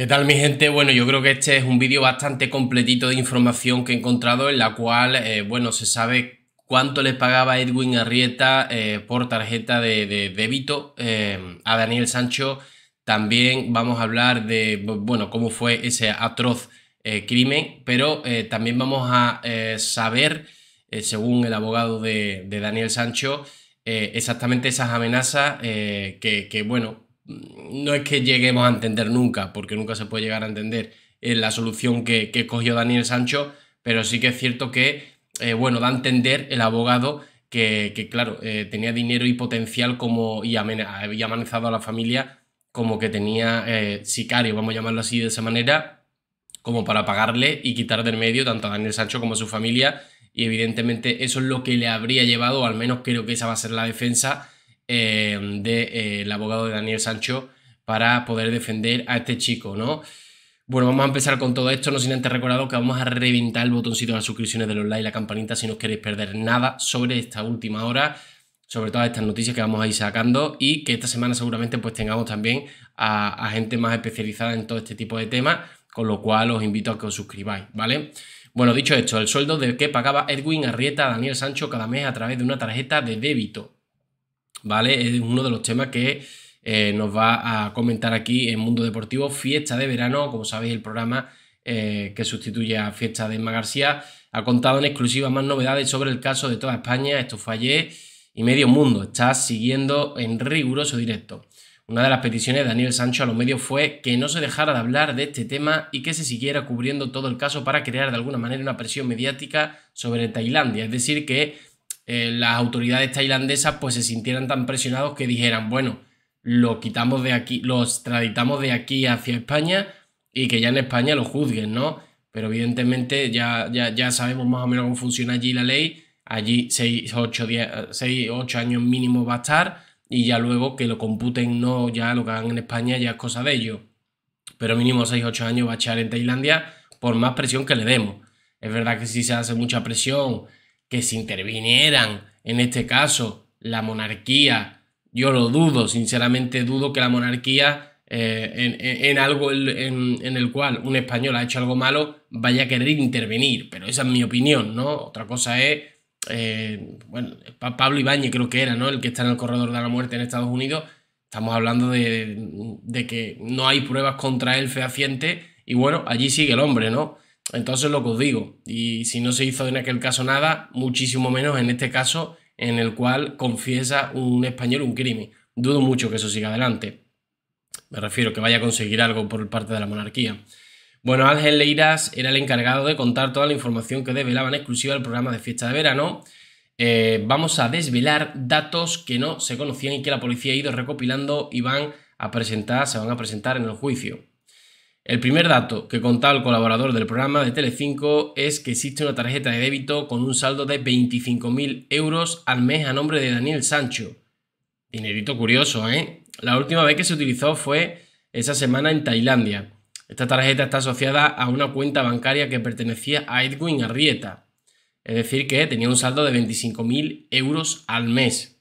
¿Qué tal mi gente? Bueno, yo creo que este es un vídeo bastante completito de información que he encontrado en la cual, eh, bueno, se sabe cuánto le pagaba Edwin Arrieta eh, por tarjeta de, débito eh, a Daniel Sancho. También vamos a hablar de, bueno, cómo fue ese atroz crimen, pero también vamos a saber, según el abogado de, Daniel Sancho, exactamente esas amenazas que, bueno, Mm, no es que lleguemos a entender nunca, porque nunca se puede llegar a entender eh, la solución que, cogió Daniel Sancho, pero sí que es cierto que, eh, bueno, da a entender el abogado que, que claro, eh, tenía dinero y potencial como, y había amenazado a la familia como que tenía sicario, vamos a llamarlo así de esa manera, como para pagarle y quitar del medio tanto a Daniel Sancho como a su familia, y evidentemente eso es lo que le habría llevado, al menos creo que esa va a ser la defensa, del em, de, eh, el abogado de Daniel Sancho para poder defender a este chico, ¿no? Bueno, vamos a empezar con todo esto, no sin antes recordaros que vamos a reventar el botoncito de las suscripciones de los likes y la campanita si no queréis perder nada sobre esta última hora, sobre todas estas noticias que vamos a ir sacando y que esta semana seguramente pues tengamos también a, gente más especializada en todo este tipo de temas, con lo cual os invito a que os suscribáis, ¿vale? Bueno, dicho esto, el sueldo de que pagaba Edwin Arrieta a Daniel Sancho cada mes a través de una tarjeta de débito. ¿vale? Es uno de los temas que eh, nos va a comentar aquí en Mundo Deportivo, fiesta de verano, como sabéis, el programa eh, que sustituye a Fiesta de Emma García, ha contado en exclusiva más novedades sobre el caso de toda España, esto fue y medio mundo está siguiendo en riguroso directo. Una de las peticiones de Daniel Sancho a los medios fue que no se dejara de hablar de este tema y que se siguiera cubriendo todo el caso para crear de alguna manera una presión mediática sobre Tailandia. Es decir, que eh, las autoridades tailandesas pues se sintieran tan presionados que dijeran, bueno, lo quitamos de aquí, los extraditamos de aquí hacia España y que ya en España lo juzguen, ¿no? Pero evidentemente ya, ya, ya sabemos más o menos cómo funciona allí la ley. Allí 6, 8, 10, 6, años mínimo va a estar y ya luego que lo computen, no ya lo que hagan en España ya es cosa de ellos. Pero mínimo 6, 8 años va a echar en Tailandia por más presión que le demos. Es verdad que si se hace mucha presión que si intervinieran, en este caso, la monarquía, yo lo dudo, sinceramente dudo que la monarquía, eh, en, algo en, el cual un español ha hecho algo malo, vaya a querer intervenir, pero esa es mi opinión, ¿no? Otra cosa es, eh, bueno, Pablo Ibáñez creo que era, ¿no? El que está en el corredor de la muerte en Estados Unidos, estamos hablando de, de que no hay pruebas contra él fehaciente, y bueno, allí sigue el hombre, ¿no? Entonces lo que os digo, y si no se hizo en aquel caso nada, muchísimo menos en este caso en el cual confiesa un español un crimen. Dudo mucho que eso siga adelante. Me refiero que vaya a conseguir algo por parte de la monarquía. Bueno, Ángel Leiras era el encargado de contar toda la información que develaban exclusiva el programa de fiesta de verano. Eh, vamos a desvelar datos que no se conocían y que la policía ha ido recopilando y van a presentar, se van a presentar en el juicio. El primer dato que contaba el colaborador del programa de Telecinco es que existe una tarjeta de débito con un saldo de 25.000 euros al mes a nombre de Daniel Sancho. Dinerito curioso, ¿eh? La última vez que se utilizó fue esa semana en Tailandia. Esta tarjeta está asociada a una cuenta bancaria que pertenecía a Edwin Arrieta. Es decir, que tenía un saldo de 25.000 euros al mes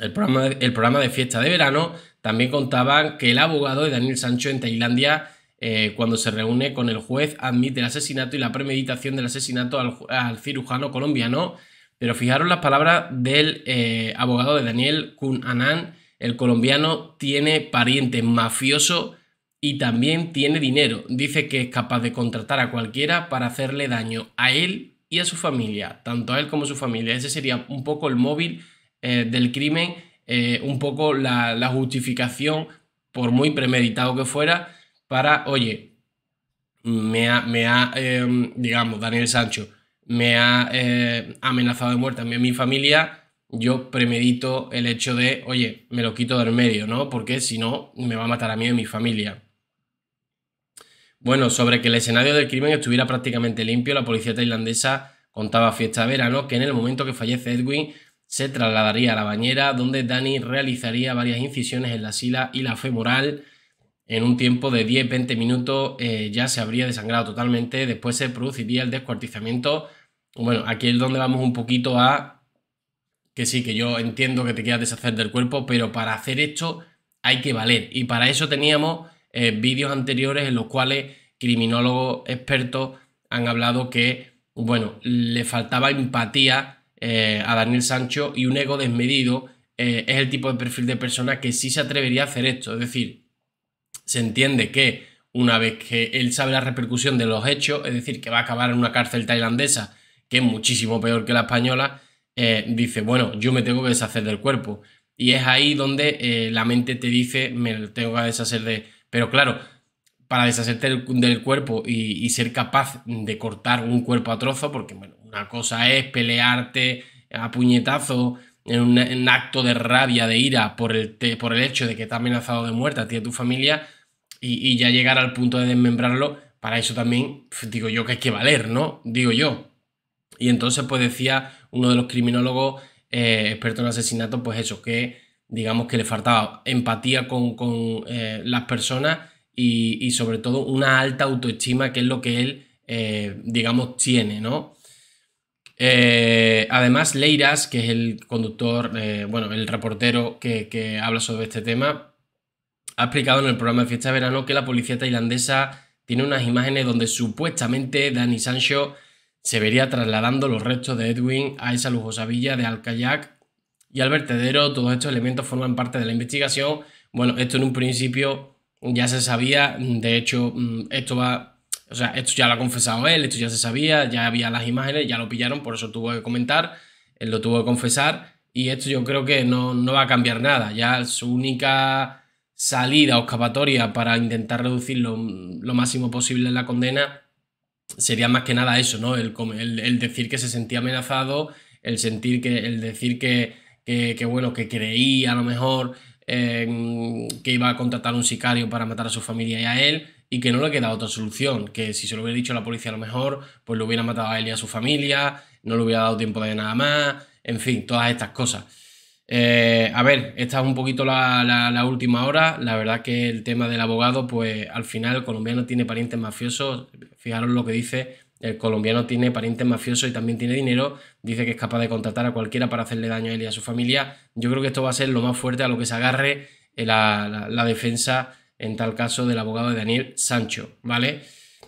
el programa, programa de fiesta de verano, también contaban que el abogado de Daniel Sancho en Tailandia, eh, cuando se reúne con el juez, admite el asesinato y la premeditación del asesinato al, cirujano colombiano. Pero fijaros las palabras del eh, abogado de Daniel Kun Anan. El colombiano tiene parientes mafioso y también tiene dinero. Dice que es capaz de contratar a cualquiera para hacerle daño a él y a su familia, tanto a él como a su familia. Ese sería un poco el móvil eh, del crimen, eh, un poco la, justificación, por muy premeditado que fuera, para, oye, me ha, me ha em, digamos, Daniel Sancho, me ha eh, amenazado de muerte a mí, mi familia, yo premedito el hecho de, oye, me lo quito del medio, ¿no? Porque si no, me va a matar a mí y a mi familia. Bueno, sobre que el escenario del crimen estuviera prácticamente limpio, la policía tailandesa contaba fiesta Vera verano que en el momento que fallece Edwin, se trasladaría a la bañera, donde Dani realizaría varias incisiones en la sila y la femoral. En un tiempo de 10-20 minutos eh, ya se habría desangrado totalmente, después se produciría el descuartizamiento. Bueno, aquí es donde vamos un poquito a que sí, que yo entiendo que te quieras deshacer del cuerpo, pero para hacer esto hay que valer. Y para eso teníamos eh, vídeos anteriores en los cuales criminólogos expertos han hablado que, bueno, le faltaba empatía eh, a Daniel Sancho y un ego desmedido eh, es el tipo de perfil de persona que sí se atrevería a hacer esto. Es decir, se entiende que una vez que él sabe la repercusión de los hechos, es decir, que va a acabar en una cárcel tailandesa, que es muchísimo peor que la española, eh, dice, bueno, yo me tengo que deshacer del cuerpo. Y es ahí donde la mente te dice, me tengo que deshacer de... Pero claro, para deshacerte del, cuerpo y, ser capaz de cortar un cuerpo a trozo, porque una cosa es pelearte a puñetazo en un, acto de rabia, de ira por el, por el hecho de que ha amenazado de muerte a ti y a tu familia, y, ya llegar al punto de desmembrarlo, para eso también pues, digo yo que hay que valer, ¿no? Digo yo. Y entonces pues decía uno de los criminólogos expertos eh, experto en asesinato, pues eso, que digamos que le faltaba empatía con, eh, las personas y, sobre todo una alta autoestima, que es lo que él, eh, digamos, tiene, ¿no? Eh, además, Leiras, que es el conductor, eh, bueno, el reportero que, habla sobre este tema, ha explicado en el programa de Fiesta de Verano que la policía tailandesa tiene unas imágenes donde supuestamente Danny Sancho se vería trasladando los restos de Edwin a esa lujosa villa de Alcayac y al vertedero. Todos estos elementos forman parte de la investigación. Bueno, esto en un principio ya se sabía, de hecho, mm, esto va, o sea, esto ya lo ha confesado él, esto ya se sabía, ya había las imágenes, ya lo pillaron, por eso tuvo que comentar, él lo tuvo que confesar, y esto yo creo que no, va a cambiar nada, ya su única salida o escapatoria para intentar reducir lo, lo máximo posible la condena sería más que nada eso, ¿no? El, decir que se sentía amenazado, el sentir que, el decir que, que, que bueno, que creía a lo mejor que iba a contratar un sicario para matar a su familia y a él, y que no le queda otra solución, que si se lo hubiera dicho a la policía a lo mejor, pues lo hubiera matado a él y a su familia, no le hubiera dado tiempo de nada más, en fin, todas estas cosas. Eh, a ver, esta es un poquito la, la, última hora. La verdad que el tema del abogado, pues al final colombiano tiene parientes mafiosos. Fijaros lo que dice el colombiano tiene parientes mafiosos y también tiene dinero, dice que es capaz de contratar a cualquiera para hacerle daño a él y a su familia. Yo creo que esto va a ser lo más fuerte a lo que se agarre eh, la, defensa, en tal caso, del abogado de Daniel Sancho, ¿vale?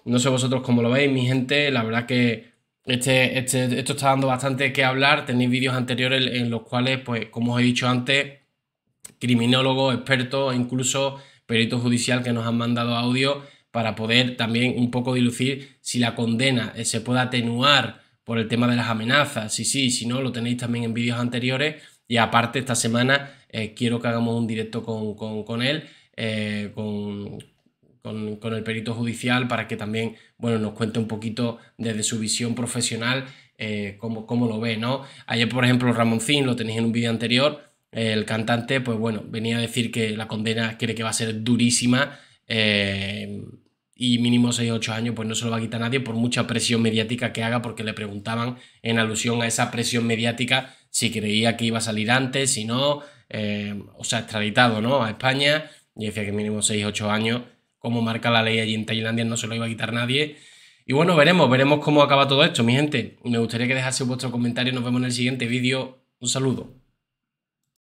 No sé vosotros cómo lo veis, mi gente, la verdad que este, este esto está dando bastante que hablar, tenéis vídeos anteriores en los cuales, pues, como os he dicho antes, criminólogos, expertos, incluso perito judicial que nos han mandado audio para poder también un poco dilucir si la condena eh, se puede atenuar por el tema de las amenazas, si sí, si no, lo tenéis también en vídeos anteriores y aparte esta semana eh, quiero que hagamos un directo con, él, eh, con, el perito judicial para que también bueno, nos cuente un poquito desde su visión profesional cómo, lo ve. ¿no? Ayer, por ejemplo, Ramoncín, lo tenéis en un vídeo anterior, el cantante, pues bueno, venía a decir que la condena cree que va a ser durísima y mínimo 6 8 años, pues no se lo va a quitar nadie por mucha presión mediática que haga, porque le preguntaban en alusión a esa presión mediática si creía que iba a salir antes, si no, eh, o sea, extraditado, ¿no? A España, y decía que mínimo 6 8 años, como marca la ley allí en Tailandia, no se lo iba a quitar nadie. Y bueno, veremos, veremos cómo acaba todo esto, mi gente. Me gustaría que dejase vuestro comentario, nos vemos en el siguiente vídeo. Un saludo.